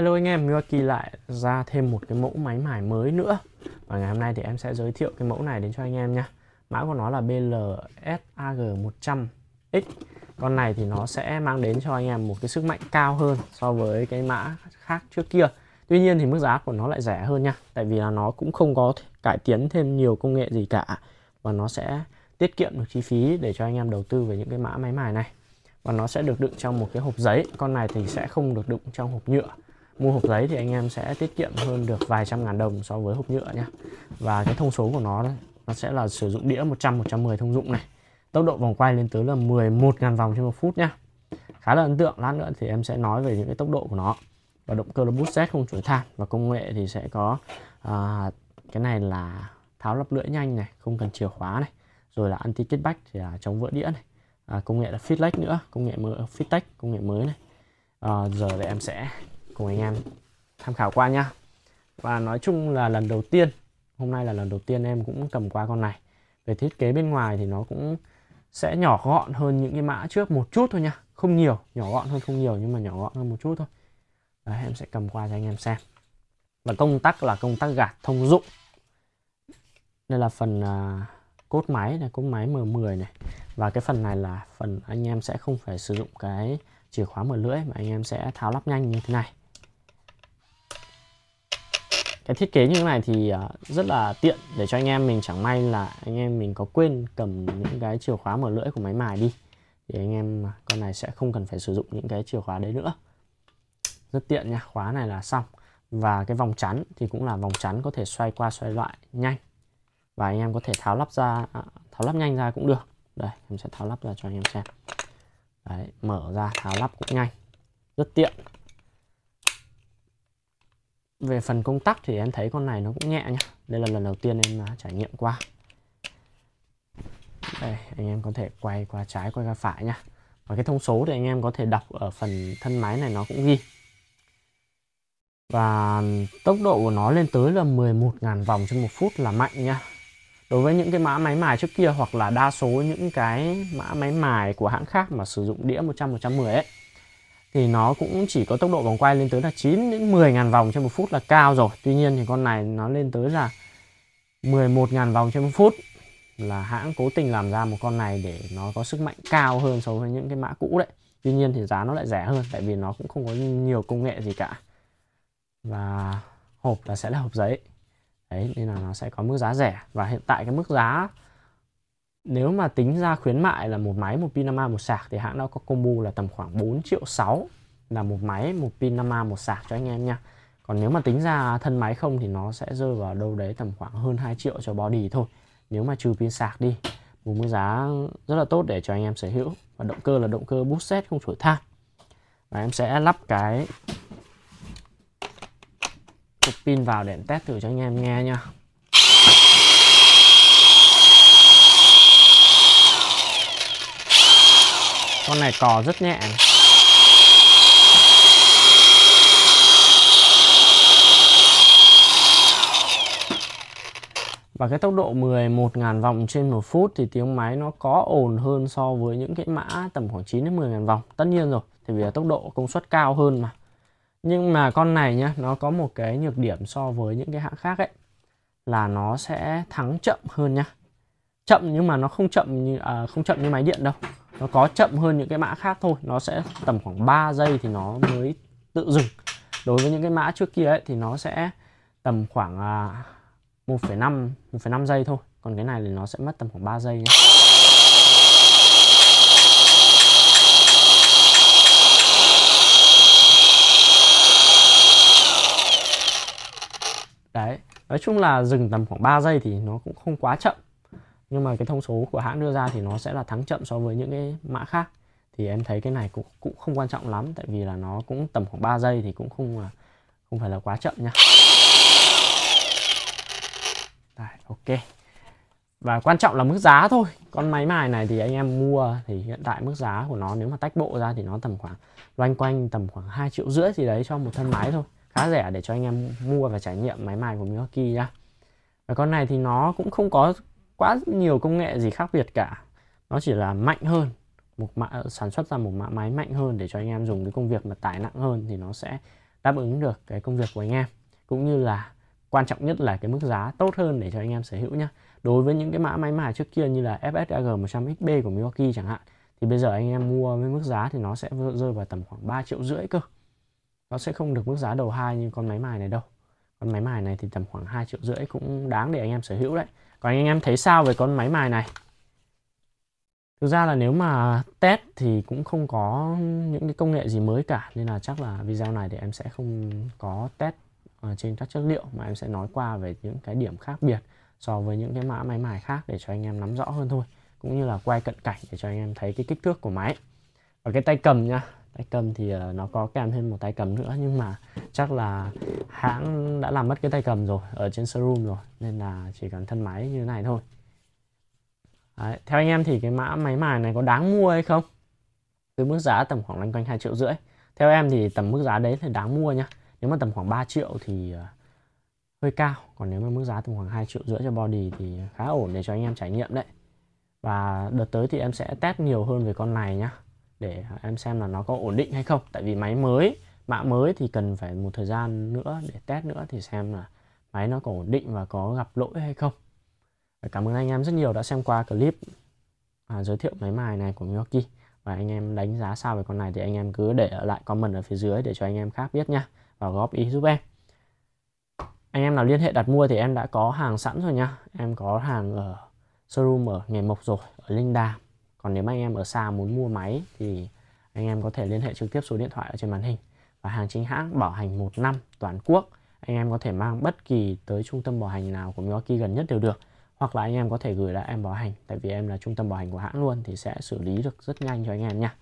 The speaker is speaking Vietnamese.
Hello anh em, Miyuki lại ra thêm một cái mẫu máy mài mới nữa Và ngày hôm nay thì em sẽ giới thiệu cái mẫu này đến cho anh em nhé Mã của nó là BLSAG100X Con này thì nó sẽ mang đến cho anh em một cái sức mạnh cao hơn so với cái mã khác trước kia Tuy nhiên thì mức giá của nó lại rẻ hơn nha Tại vì là nó cũng không có cải tiến thêm nhiều công nghệ gì cả Và nó sẽ tiết kiệm được chi phí để cho anh em đầu tư về những cái mã máy mài này Và nó sẽ được đựng trong một cái hộp giấy Con này thì sẽ không được đựng trong hộp nhựa mua hộp giấy thì anh em sẽ tiết kiệm hơn được vài trăm ngàn đồng so với hộp nhựa nhé và cái thông số của nó đấy nó sẽ là sử dụng đĩa 100 110 thông dụng này tốc độ vòng quay lên tới là 11 ngàn vòng trên một phút nhá khá là ấn tượng lát nữa thì em sẽ nói về những cái tốc độ của nó và động cơ là bút xét không chuẩn than và công nghệ thì sẽ có à, cái này là tháo lắp lưỡi nhanh này không cần chìa khóa này rồi là anti kết bách thì là chống vỡ đĩa này à, công nghệ là feedback nữa công nghệ mới feedback công nghệ mới này à, giờ thì em sẽ cùng anh em tham khảo qua nhá và nói chung là lần đầu tiên hôm nay là lần đầu tiên em cũng cầm qua con này về thiết kế bên ngoài thì nó cũng sẽ nhỏ gọn hơn những cái mã trước một chút thôi nha không nhiều nhỏ gọn hơn không nhiều nhưng mà nhỏ gọn hơn một chút thôi đấy em sẽ cầm qua cho anh em xem và công tắc là công tắc gạt thông dụng đây là phần uh, cốt máy này cốt máy M10 này và cái phần này là phần anh em sẽ không phải sử dụng cái chìa khóa mở lưỡi mà anh em sẽ tháo lắp nhanh như thế này cái thiết kế như thế này thì à, rất là tiện để cho anh em mình chẳng may là anh em mình có quên cầm những cái chìa khóa mở lưỡi của máy mài đi thì anh em à, con này sẽ không cần phải sử dụng những cái chìa khóa đấy nữa rất tiện nha khóa này là xong và cái vòng chắn thì cũng là vòng chắn có thể xoay qua xoay lại nhanh và anh em có thể tháo lắp ra à, tháo lắp nhanh ra cũng được đây em sẽ tháo lắp ra cho anh em xem đấy, mở ra tháo lắp cũng nhanh rất tiện về phần công tắc thì em thấy con này nó cũng nhẹ nhá đây là lần đầu tiên em à, trải nghiệm qua đây anh em có thể quay qua trái quay qua phải nhá và cái thông số thì anh em có thể đọc ở phần thân máy này nó cũng ghi và tốc độ của nó lên tới là 11.000 vòng trên một phút là mạnh nhá đối với những cái mã máy mài trước kia hoặc là đa số những cái mã máy mài của hãng khác mà sử dụng đĩa 100 110 ấy thì nó cũng chỉ có tốc độ vòng quay lên tới là 9 đến 10 ngàn vòng trên một phút là cao rồi. Tuy nhiên thì con này nó lên tới là 11 ngàn vòng trên một phút là hãng cố tình làm ra một con này để nó có sức mạnh cao hơn so với những cái mã cũ đấy. Tuy nhiên thì giá nó lại rẻ hơn tại vì nó cũng không có nhiều công nghệ gì cả. Và hộp là sẽ là hộp giấy. Đấy nên là nó sẽ có mức giá rẻ và hiện tại cái mức giá nếu mà tính ra khuyến mại là một máy một Pinama một sạc thì hãng đó có combo là tầm khoảng 4 triệu 6 là một máy một Pinama một sạc cho anh em nha còn nếu mà tính ra thân máy không thì nó sẽ rơi vào đâu đấy tầm khoảng hơn 2 triệu cho body thôi nếu mà trừ pin sạc đi một mức giá rất là tốt để cho anh em sở hữu và động cơ là động cơ boost set không thổi than và em sẽ lắp cái cục pin vào để em test thử cho anh em nghe nha con này cò rất nhẹ và cái tốc độ 11.000 vòng trên một phút thì tiếng máy nó có ồn hơn so với những cái mã tầm khoảng 9 đến 10.000 vòng tất nhiên rồi thì vì là tốc độ công suất cao hơn mà nhưng mà con này nhá nó có một cái nhược điểm so với những cái hãng khác ấy là nó sẽ thắng chậm hơn nhá chậm nhưng mà nó không chậm như à, không chậm như máy điện đâu nó có chậm hơn những cái mã khác thôi nó sẽ tầm khoảng 3 giây thì nó mới tự dừng đối với những cái mã trước kia ấy, thì nó sẽ tầm khoảng 1,5 à, 1,5 giây thôi còn cái này thì nó sẽ mất tầm khoảng 3 giây nhé. Đấy, nói chung là dừng tầm khoảng 3 giây thì nó cũng không quá chậm nhưng mà cái thông số của hãng đưa ra thì nó sẽ là thắng chậm so với những cái mã khác thì em thấy cái này cũng cũng không quan trọng lắm tại vì là nó cũng tầm khoảng 3 giây thì cũng không không phải là quá chậm nhá. Đấy, ok và quan trọng là mức giá thôi con máy mài này thì anh em mua thì hiện tại mức giá của nó nếu mà tách bộ ra thì nó tầm khoảng loanh quanh tầm khoảng 2 triệu rưỡi gì đấy cho một thân máy thôi khá rẻ để cho anh em mua và trải nghiệm máy mài của Miyaki nhá và con này thì nó cũng không có quá nhiều công nghệ gì khác biệt cả nó chỉ là mạnh hơn một mã sản xuất ra một mã máy mạnh hơn để cho anh em dùng cái công việc mà tải nặng hơn thì nó sẽ đáp ứng được cái công việc của anh em cũng như là quan trọng nhất là cái mức giá tốt hơn để cho anh em sở hữu nhé đối với những cái mã máy mài trước kia như là FSAG 100XB của Milwaukee chẳng hạn thì bây giờ anh em mua với mức giá thì nó sẽ rơi vào tầm khoảng 3 triệu rưỡi cơ nó sẽ không được mức giá đầu hai như con máy mài này đâu con máy mài này thì tầm khoảng 2 triệu rưỡi cũng đáng để anh em sở hữu đấy còn anh em thấy sao về con máy mài này thực ra là nếu mà test thì cũng không có những cái công nghệ gì mới cả nên là chắc là video này thì em sẽ không có test ở ờ, trên các chất liệu mà em sẽ nói qua về những cái điểm khác biệt so với những cái mã máy mài khác để cho anh em nắm rõ hơn thôi cũng như là quay cận cảnh để cho anh em thấy cái kích thước của máy và cái tay cầm nha tay cầm thì ờ, nó có kèm thêm một tay cầm nữa nhưng mà chắc là hãng đã làm mất cái tay cầm rồi ở trên showroom rồi nên là chỉ cần thân máy như thế này thôi Đấy, theo anh em thì cái mã máy mài này có đáng mua hay không với mức giá tầm khoảng loanh quanh 2 triệu rưỡi theo em thì tầm mức giá đấy thì đáng mua nhá nếu mà tầm khoảng 3 triệu thì ờ, hơi cao còn nếu mà mức giá tầm khoảng 2 triệu rưỡi cho body thì khá ổn để cho anh em trải nghiệm đấy và đợt tới thì em sẽ test nhiều hơn về con này nhá để em xem là nó có ổn định hay không tại vì máy mới mã mới thì cần phải một thời gian nữa để test nữa thì xem là máy nó có ổn định và có gặp lỗi hay không cảm ơn anh em rất nhiều đã xem qua clip à, giới thiệu máy mài này của Miyoki và anh em đánh giá sao về con này thì anh em cứ để lại comment ở phía dưới để cho anh em khác biết nha và góp ý giúp em anh em nào liên hệ đặt mua thì em đã có hàng sẵn rồi nha em có hàng ở showroom ở nghề mộc rồi ở linh đàm còn nếu mà anh em ở xa muốn mua máy thì anh em có thể liên hệ trực tiếp số điện thoại ở trên màn hình và hàng chính hãng bảo hành 1 năm toàn quốc anh em có thể mang bất kỳ tới trung tâm bảo hành nào của Milwaukee gần nhất đều được hoặc là anh em có thể gửi lại em bảo hành tại vì em là trung tâm bảo hành của hãng luôn thì sẽ xử lý được rất nhanh cho anh em nha